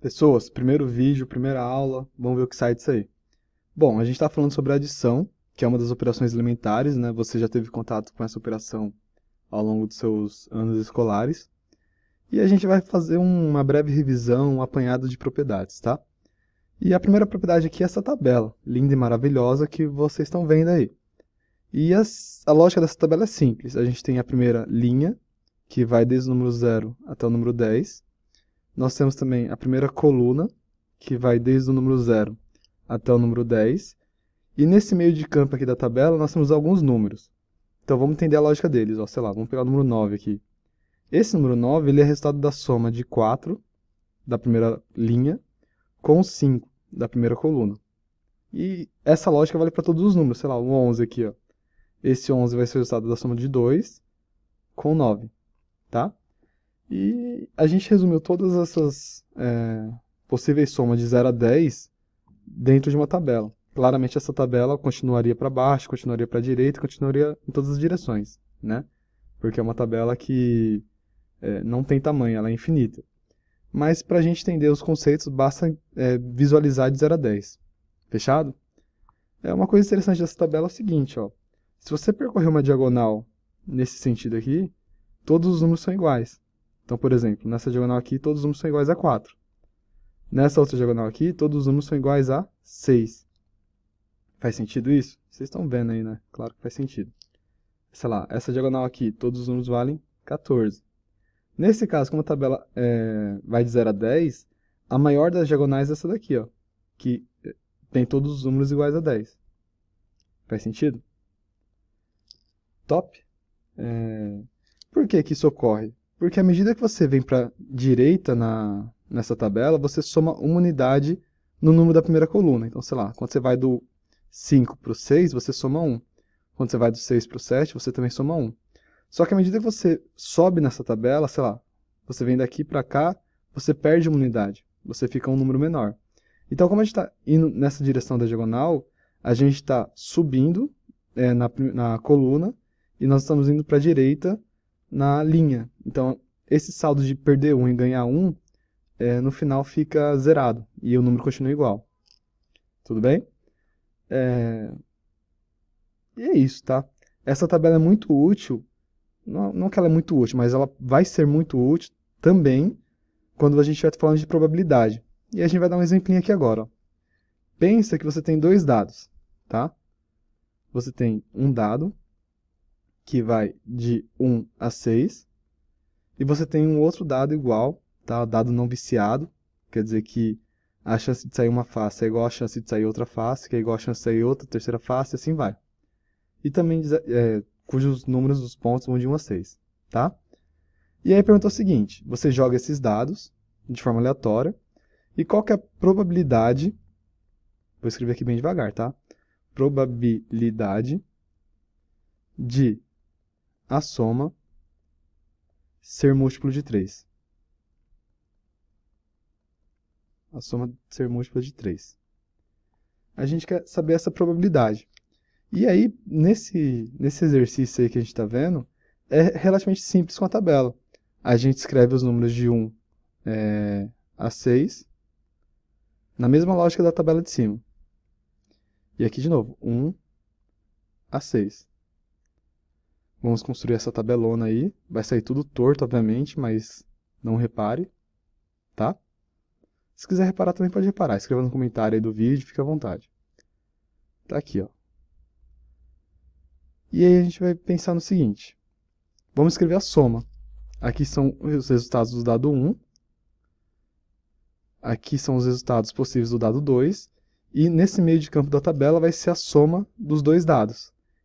Pessoas, primeiro vídeo, primeira aula, vamos ver o que sai disso aí. Bom, a gente está falando sobre adição, que é uma das operações elementares, né? Você já teve contato com essa operação ao longo dos seus anos escolares. E a gente vai fazer uma breve revisão, um apanhado de propriedades, tá? E a primeira propriedade aqui é essa tabela, linda e maravilhosa, que vocês estão vendo aí. E as, a lógica dessa tabela é simples. A gente tem a primeira linha, que vai desde o número 0 até o número 10. Nós temos também a primeira coluna, que vai desde o número 0 até o número 10. E nesse meio de campo aqui da tabela, nós temos alguns números. Então vamos entender a lógica deles. Ó, sei lá, vamos pegar o número 9 aqui. Esse número 9 ele é resultado da soma de 4, da primeira linha, com 5, da primeira coluna. E essa lógica vale para todos os números. Sei lá, o 11 aqui. Ó. Esse 11 vai ser resultado da soma de 2 com 9. Tá? E a gente resumiu todas essas é, possíveis somas de 0 a 10 dentro de uma tabela. Claramente essa tabela continuaria para baixo, continuaria para a direita, continuaria em todas as direções, né? Porque é uma tabela que é, não tem tamanho, ela é infinita. Mas para a gente entender os conceitos, basta é, visualizar de 0 a 10. Fechado? É uma coisa interessante dessa tabela é o seguinte, ó. Se você percorrer uma diagonal nesse sentido aqui, todos os números são iguais. Então, por exemplo, nessa diagonal aqui, todos os números são iguais a 4. Nessa outra diagonal aqui, todos os números são iguais a 6. Faz sentido isso? Vocês estão vendo aí, né? Claro que faz sentido. Sei lá, essa diagonal aqui, todos os números valem 14. Nesse caso, como a tabela é, vai de 0 a 10, a maior das diagonais é essa daqui, ó, que é, tem todos os números iguais a 10. Faz sentido? Top? É... Por que, que isso ocorre? Porque à medida que você vem para direita na, nessa tabela, você soma uma unidade no número da primeira coluna. Então, sei lá, quando você vai do 5 para o 6, você soma 1. Quando você vai do 6 para o 7, você também soma 1. Só que à medida que você sobe nessa tabela, sei lá, você vem daqui para cá, você perde uma unidade. Você fica um número menor. Então, como a gente está indo nessa direção da diagonal, a gente está subindo é, na, na coluna e nós estamos indo para a direita na linha. Então, esse saldo de perder um e ganhar um, é, no final fica zerado e o número continua igual. Tudo bem? É... E é isso, tá? Essa tabela é muito útil, não, não que ela é muito útil, mas ela vai ser muito útil também quando a gente estiver falando de probabilidade. E a gente vai dar um exemplinho aqui agora. Ó. Pensa que você tem dois dados, tá? Você tem um dado que vai de 1 a 6. E você tem um outro dado igual, tá? Dado não viciado, quer dizer que a chance de sair uma face é igual a chance de sair outra face, que é igual a chance de sair outra, terceira face, e assim vai. E também é, cujos números dos pontos vão de 1 a 6, tá? E aí perguntou o seguinte, você joga esses dados de forma aleatória, e qual que é a probabilidade, vou escrever aqui bem devagar, tá? Probabilidade de a soma ser múltiplo de 3. A soma ser múltipla de 3. A gente quer saber essa probabilidade. E aí, nesse, nesse exercício aí que a gente está vendo, é relativamente simples com a tabela. A gente escreve os números de 1 é, a 6 na mesma lógica da tabela de cima. E aqui de novo, 1 a 6. Vamos construir essa tabelona aí. Vai sair tudo torto, obviamente, mas não repare, tá? Se quiser reparar, também pode reparar. Escreva no comentário aí do vídeo, fica à vontade. Tá aqui, ó. E aí a gente vai pensar no seguinte. Vamos escrever a soma. Aqui são os resultados do dado 1. Aqui são os resultados possíveis do dado 2. E nesse meio de campo da tabela vai ser a soma dos dois dados.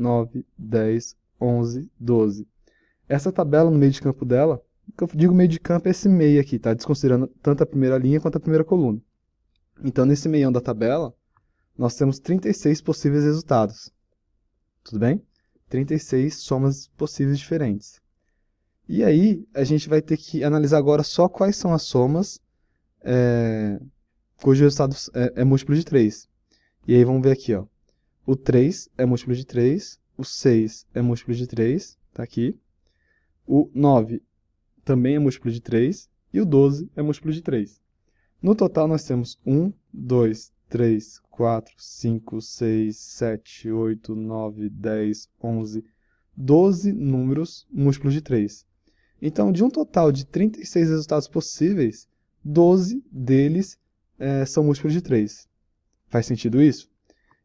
9, 10, 11, 12. Essa tabela no meio de campo dela, que eu digo meio de campo é esse meio aqui, tá? Desconsiderando tanto a primeira linha quanto a primeira coluna. Então, nesse meião da tabela, nós temos 36 possíveis resultados. Tudo bem? 36 somas possíveis diferentes. E aí, a gente vai ter que analisar agora só quais são as somas é, cujo resultado é, é múltiplo de 3. E aí, vamos ver aqui, ó. O 3 é múltiplo de 3. O 6 é múltiplo de 3. Está aqui. O 9 também é múltiplo de 3. E o 12 é múltiplo de 3. No total, nós temos 1, 2, 3, 4, 5, 6, 7, 8, 9, 10, 11, 12 números múltiplos de 3. Então, de um total de 36 resultados possíveis, 12 deles é, são múltiplos de 3. Faz sentido isso?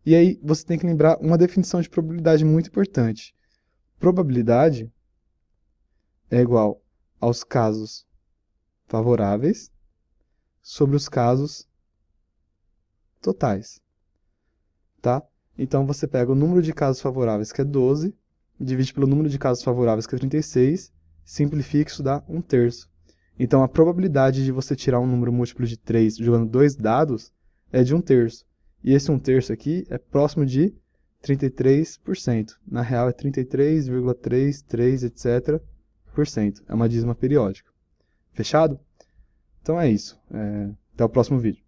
E aí você tem que lembrar uma definição de probabilidade muito importante. Probabilidade é igual aos casos favoráveis sobre os casos totais. Tá? Então você pega o número de casos favoráveis, que é 12, divide pelo número de casos favoráveis, que é 36, simplifica isso dá um terço. Então a probabilidade de você tirar um número múltiplo de 3 jogando dois dados é de um terço. E esse um terço aqui é próximo de 33%. Na real é 33,33, etc. por cento. É uma dízima periódica. Fechado? Então é isso. É... Até o próximo vídeo.